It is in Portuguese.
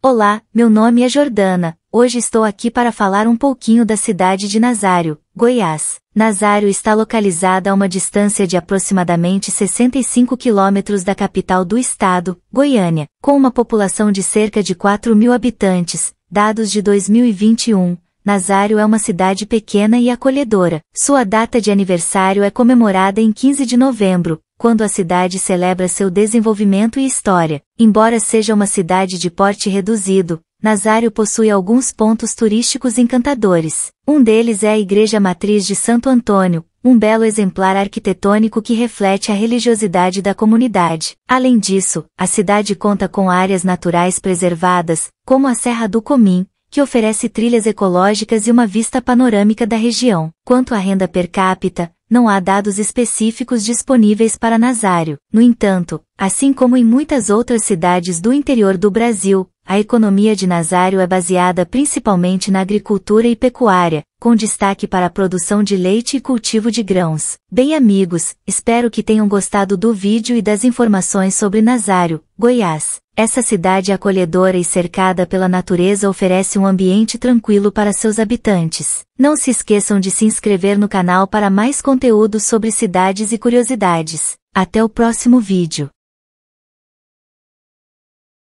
Olá, meu nome é Jordana. Hoje estou aqui para falar um pouquinho da cidade de Nazário, Goiás. Nazário está localizada a uma distância de aproximadamente 65 quilômetros da capital do estado, Goiânia, com uma população de cerca de 4 mil habitantes, dados de 2021. Nazário é uma cidade pequena e acolhedora. Sua data de aniversário é comemorada em 15 de novembro, quando a cidade celebra seu desenvolvimento e história. Embora seja uma cidade de porte reduzido, Nazário possui alguns pontos turísticos encantadores. Um deles é a Igreja Matriz de Santo Antônio, um belo exemplar arquitetônico que reflete a religiosidade da comunidade. Além disso, a cidade conta com áreas naturais preservadas, como a Serra do Comim, que oferece trilhas ecológicas e uma vista panorâmica da região. Quanto à renda per capita, não há dados específicos disponíveis para Nazário. No entanto, assim como em muitas outras cidades do interior do Brasil, a economia de Nazário é baseada principalmente na agricultura e pecuária, com destaque para a produção de leite e cultivo de grãos. Bem amigos, espero que tenham gostado do vídeo e das informações sobre Nazário, Goiás. Essa cidade acolhedora e cercada pela natureza oferece um ambiente tranquilo para seus habitantes. Não se esqueçam de se inscrever no canal para mais conteúdo sobre cidades e curiosidades. Até o próximo vídeo.